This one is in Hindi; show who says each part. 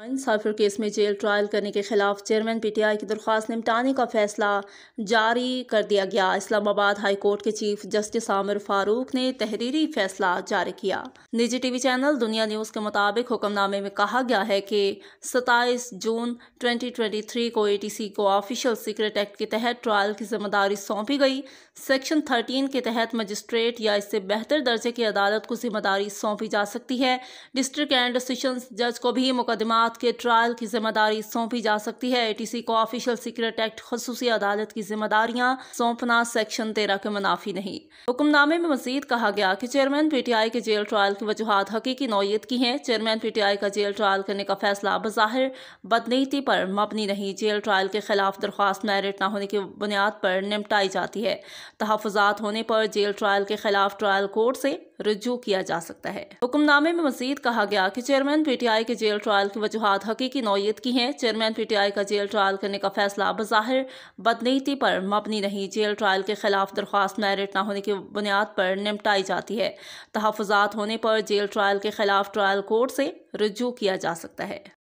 Speaker 1: साइफर केस में जेल ट्रायल करने के खिलाफ चेयरमैन पीटीआई की दरख्वास्त निपटाने का फैसला जारी कर दिया गया इस्लामाबाद हाई कोर्ट के चीफ जस्टिस आमिर फारूक ने तहरीरी फैसला जारी किया निजी टीवी चैनल दुनिया न्यूज़ के मुताबिक हुक्मनामे में कहा गया है कि 27 जून 2023 को एटीसी को ऑफिशियल सीक्रेट एक्ट के तहत ट्रायल की जिम्मेदारी सौंपी गई सेक्शन थर्टीन के तहत मजिस्ट्रेट या इससे बेहतर दर्जे की अदालत को जिम्मेदारी सौंपी जा सकती है डिस्ट्रिक्ट एंड सेशन जज को भी मुकदमा मुकदमात के ट्रायल की जिम्मेदारी सौंपी जा सकती है एटीसी को ऑफिशियल सीक्रेट एक्ट खसूसी अदालत की जिम्मेदारियां सौंपना सेक्शन तेरह के मुनाफी नहीं हुक्मनामे में मजीद कहा गया कि चेयरमैन पीटीआई के जेल ट्रायल की वजूहत हकीकी नौीयत की हैं चेयरमैन पीटीआई का जेल ट्रायल करने का फैसला बज़ाहिर बदनीति पर मबनी नहीं जेल ट्रायल के खिलाफ दरख्वास्त मैरिट न होने की बुनियाद पर निपटाई जाती है तहफात होने पर जेल ट्रायल के खिलाफ ट्रायल कोर्ट से रजू किया जा सकता है हुक्मनामे में मजीद कहा गया कि चेयरमैन पीटीआई के जेल ट्रायल की वजह वजूहत हकीकी नौीयत की हैं चेयरमैन पीटीआई का जेल ट्रायल करने का फैसला बज़ाहिर बदनीति पर मबनी नहीं जेल ट्रायल के खिलाफ दरख्वास्त मेरिट न होने की बुनियाद पर निपटाई जाती है तहफात होने पर जेल ट्रायल के खिलाफ ट्रायल कोर्ट से रजू किया जा सकता है